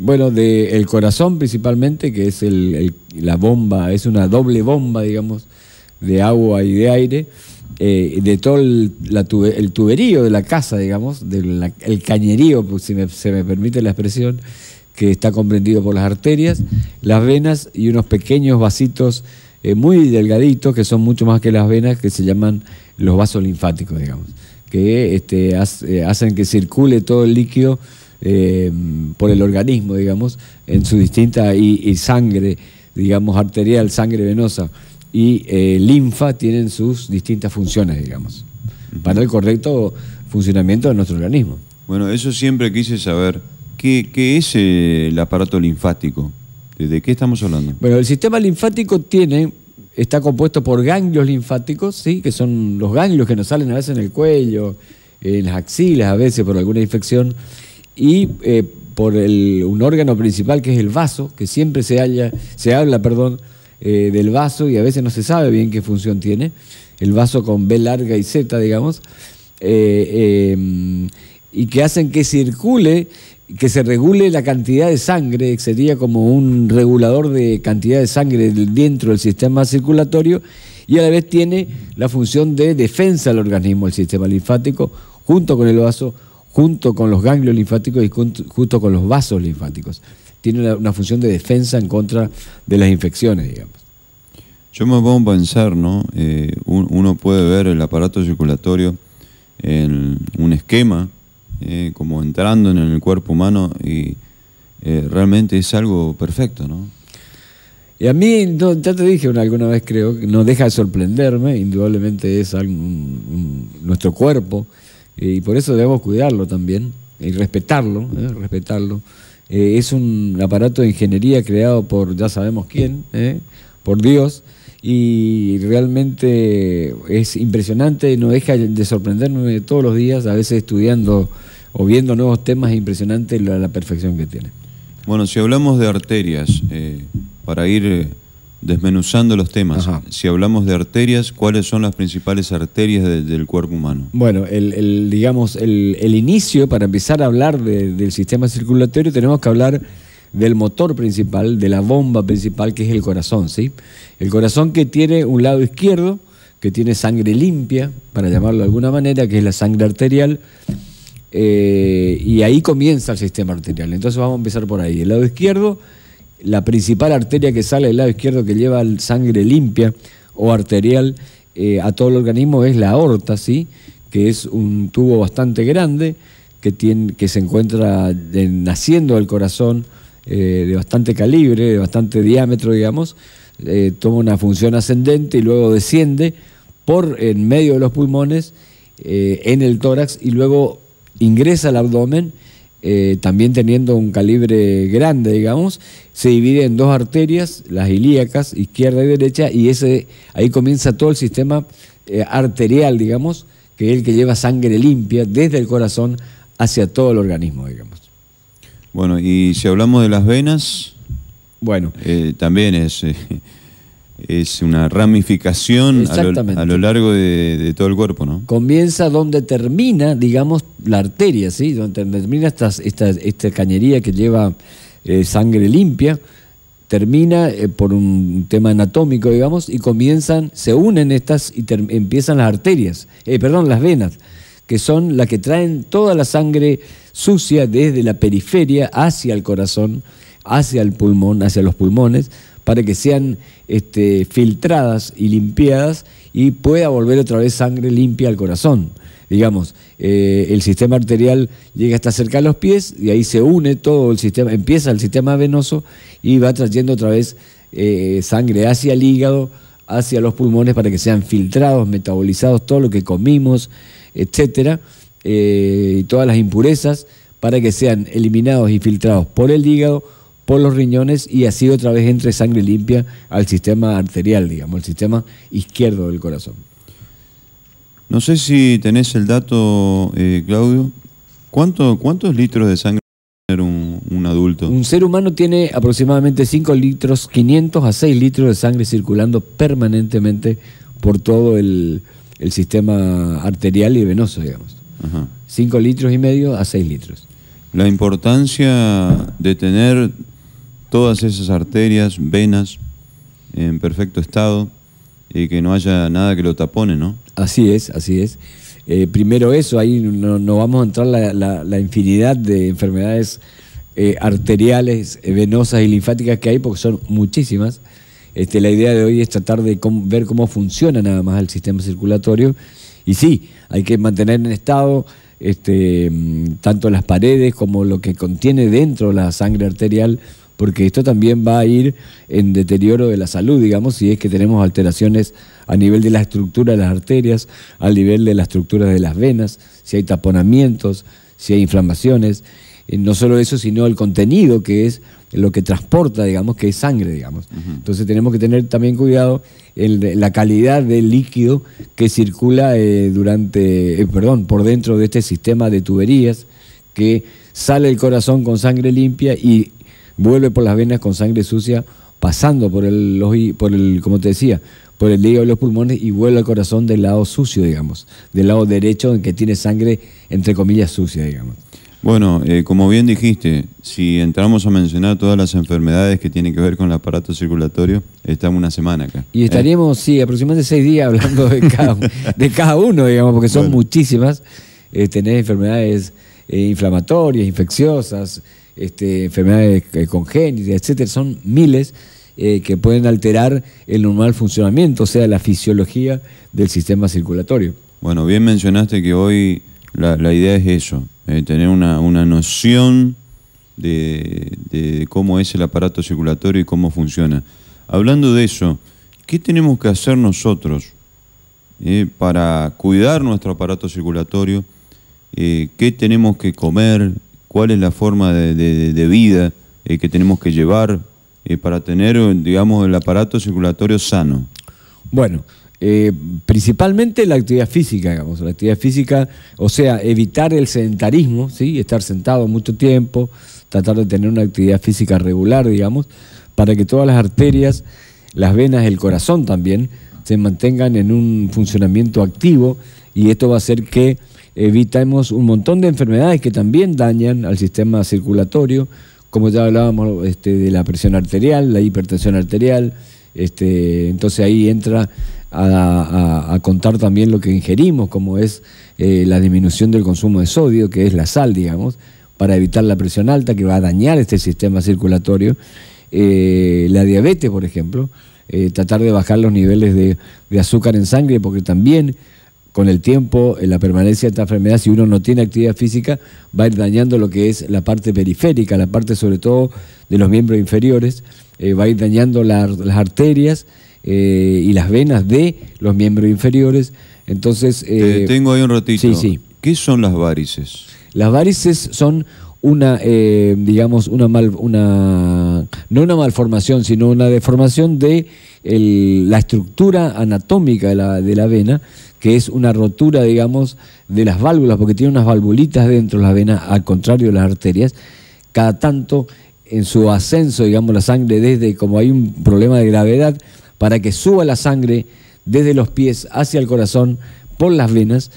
Bueno, del corazón principalmente, que es la bomba, es una doble bomba, digamos, de agua y de aire, eh, de todo el, tuberío de la casa, digamos, el cañerío, pues, si se me permite la expresión, que está comprendido por las arterias, las venas y unos pequeños vasitos eh, muy delgaditos, que son mucho más que las venas, que se llaman los vasos linfáticos, digamos, que este, eh, hacen que circule todo el líquido eh, por el organismo, digamos, en su distinta y, sangre, digamos, arterial, sangre venosa y eh, linfa tienen sus distintas funciones, digamos, para el correcto funcionamiento de nuestro organismo. Bueno, eso siempre quise saber. ¿Qué, es eh, el aparato linfático? ¿De qué estamos hablando? Bueno, el sistema linfático tiene, está compuesto por ganglios linfáticos, ¿sí? que son los ganglios que nos salen a veces en el cuello, en las axilas, a veces por alguna infección, y eh, por un órgano principal que es el vaso, que siempre se, halla, se habla perdón, eh, del vaso y a veces no se sabe bien qué función tiene, el vaso con B larga y Z, digamos, eh, y que hacen que circule, que se regule la cantidad de sangre, que sería como un regulador de cantidad de sangre dentro del sistema circulatorio, y a la vez tiene la función de defensa del organismo, el sistema linfático, junto con el vaso junto con los ganglios linfáticos y junto con los vasos linfáticos. Tiene una función de defensa en contra de las infecciones, digamos. Yo me pongo a pensar, ¿no? Eh, uno puede ver el aparato circulatorio en un esquema, eh, como entrando en el cuerpo humano y eh, realmente es algo perfecto, ¿no? Y a mí, ya te dije alguna vez, creo, que no deja de sorprenderme, indudablemente es nuestro cuerpo eh, y por eso debemos cuidarlo también y respetarlo, ¿eh? respetarlo. Eh, es un aparato de ingeniería creado por ya sabemos quién, por Dios, y realmente es impresionante, no deja de sorprendernos todos los días, a veces estudiando o viendo nuevos temas, es impresionante la perfección que tiene. Bueno, si hablamos de arterias, para ir desmenuzando los temas. Si hablamos de arterias, ¿cuáles son las principales arterias del cuerpo humano? Bueno, el, digamos, el, inicio, para empezar a hablar del sistema circulatorio, tenemos que hablar del motor principal, de la bomba principal, que es el corazón, ¿sí? El corazón que tiene un lado izquierdo, que tiene sangre limpia, para llamarlo de alguna manera, que es la sangre arterial, eh, y ahí comienza el sistema arterial. Entonces vamos a empezar por ahí. El lado izquierdo la principal arteria que sale del lado izquierdo que lleva sangre limpia o arterial eh, a todo el organismo es la aorta, ¿sí? que es un tubo bastante grande que, que se encuentra naciendo del corazón eh, de bastante calibre, de bastante diámetro, digamos, eh, toma una función ascendente y luego desciende por en medio de los pulmones en el tórax y luego ingresa al abdomen eh, también teniendo un calibre grande, digamos, se divide en dos arterias, las ilíacas, izquierda y derecha, y ese, ahí comienza todo el sistema eh, arterial, digamos, que es el que lleva sangre limpia desde el corazón hacia todo el organismo, digamos. Bueno, y si hablamos de las venas, bueno, eh, también es es una ramificación a lo, largo de, todo el cuerpo, ¿no? Comienza donde termina, digamos, la arteria, ¿sí? Donde termina esta, esta, cañería que lleva eh, sangre limpia, termina eh, por un tema anatómico, digamos, y comienzan, se unen estas y empiezan las arterias, eh, perdón, las venas, que son las que traen toda la sangre sucia desde la periferia hacia el corazón, hacia el pulmón, hacia los pulmones, para que sean este, filtradas y limpiadas y pueda volver otra vez sangre limpia al corazón. Digamos, eh, el sistema arterial llega hasta cerca de los pies y ahí se une todo el sistema, empieza el sistema venoso y va trayendo otra vez eh, sangre hacia el hígado, hacia los pulmones para que sean filtrados, metabolizados todo lo que comimos, etcétera, eh, y todas las impurezas para que sean eliminados y filtrados por el hígado por los riñones y así otra vez entre sangre limpia al sistema arterial, digamos, al sistema izquierdo del corazón. No sé si tenés el dato, eh, Claudio. ¿Cuántos litros de sangre tiene un, un, adulto? Un ser humano tiene aproximadamente 5 litros, 500 a 6 litros de sangre circulando permanentemente por todo el, el sistema arterial y venoso, digamos. 5 litros y medio a 6 litros. La importancia de tener todas esas arterias, venas, en perfecto estado y que no haya nada que lo tapone, ¿no? Así es, así es. Eh, primero eso, ahí no, vamos a entrar la, infinidad de enfermedades eh, arteriales, eh, venosas y linfáticas que hay, porque son muchísimas. Este, la idea de hoy es tratar de ver cómo funciona nada más el sistema circulatorio. Y sí, hay que mantener en estado este, mm, tanto las paredes como lo que contiene dentro la sangre arterial porque esto también va a ir en deterioro de la salud, digamos, si es que tenemos alteraciones a nivel de la estructura de las arterias, a nivel de la estructura de las venas, si hay taponamientos, si hay inflamaciones, no solo eso, sino el contenido que es lo que transporta, digamos, que es sangre, digamos. Entonces tenemos que tener también cuidado en la calidad del líquido que circula eh, durante, eh, perdón, por dentro de este sistema de tuberías que sale el corazón con sangre limpia y vuelve por las venas con sangre sucia, pasando por el, los, por el como te decía, por el hígado y los pulmones y vuelve al corazón del lado sucio, digamos, del lado derecho en que tiene sangre, entre comillas, sucia, digamos. Bueno, eh, como bien dijiste, si entramos a mencionar todas las enfermedades que tienen que ver con el aparato circulatorio, estamos una semana acá. Y ¿eh? estaríamos, sí, aproximadamente seis días hablando de cada, uno, digamos, porque son muchísimas. Eh, tener enfermedades inflamatorias, infecciosas, este, enfermedades eh, congénitas, etcétera, son miles eh, que pueden alterar el normal funcionamiento, o sea, la fisiología del sistema circulatorio. Bueno, bien mencionaste que hoy la, idea es eso, eh, tener una, noción de, cómo es el aparato circulatorio y cómo funciona. Hablando de eso, ¿qué tenemos que hacer nosotros para cuidar nuestro aparato circulatorio? ¿Qué tenemos que comer? cuál es la forma de, vida eh, que tenemos que llevar eh, para tener, digamos, el aparato circulatorio sano. Bueno, eh, principalmente la actividad física, digamos, la actividad física, o sea, evitar el sedentarismo, ¿sí? estar sentado mucho tiempo, tratar de tener una actividad física regular, digamos, para que todas las arterias, las venas, el corazón también, se mantengan en un funcionamiento activo y esto va a hacer que evitamos un montón de enfermedades que también dañan al sistema circulatorio, como ya hablábamos este, de la presión arterial, la hipertensión arterial. Este, entonces ahí entra a, contar también lo que ingerimos, como es eh, la disminución del consumo de sodio, que es la sal, digamos, para evitar la presión alta que va a dañar este sistema circulatorio. Eh, la diabetes, por ejemplo, eh, tratar de bajar los niveles de azúcar en sangre, porque también con el tiempo, en eh, la permanencia de esta enfermedad, si uno no tiene actividad física, va a ir dañando lo que es la parte periférica, la parte sobre todo de los miembros inferiores, eh, va a ir dañando las arterias eh, y las venas de los miembros inferiores. Entonces. Te tengo ahí un ratito. Sí, sí. ¿Qué son las varices? Las varices son una, eh, digamos, una una, no una malformación, sino una deformación de la estructura anatómica de la, vena, que es una rotura, digamos, de las válvulas, porque tiene unas valvulitas dentro de la vena al contrario de las arterias, cada tanto en su ascenso, digamos, la sangre desde, como hay un problema de gravedad, para que suba la sangre desde los pies hacia el corazón por las venas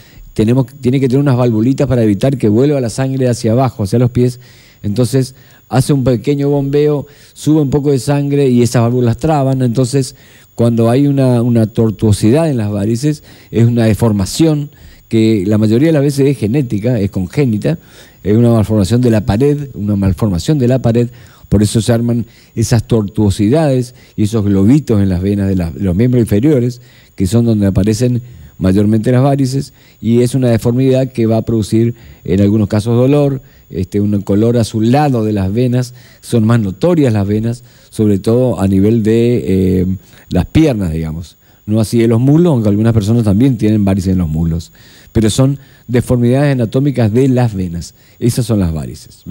tiene que tener unas valvulitas para evitar que vuelva la sangre hacia abajo, hacia los pies. Entonces hace un pequeño bombeo, sube un poco de sangre y esas válvulas traban. Entonces cuando hay una, tortuosidad en las varices, es una deformación que la mayoría de las veces es genética, es congénita, es una malformación de la pared, una malformación de la pared, por eso se arman esas tortuosidades y esos globitos en las venas de los miembros inferiores, que son donde aparecen mayormente las varices, y es una deformidad que va a producir en algunos casos dolor, este, un color azulado de las venas, son más notorias las venas, sobre todo a nivel de eh, las piernas, digamos. No así de los muslos, aunque algunas personas también tienen varices en los muslos, pero son deformidades anatómicas de las venas. Esas son las varices.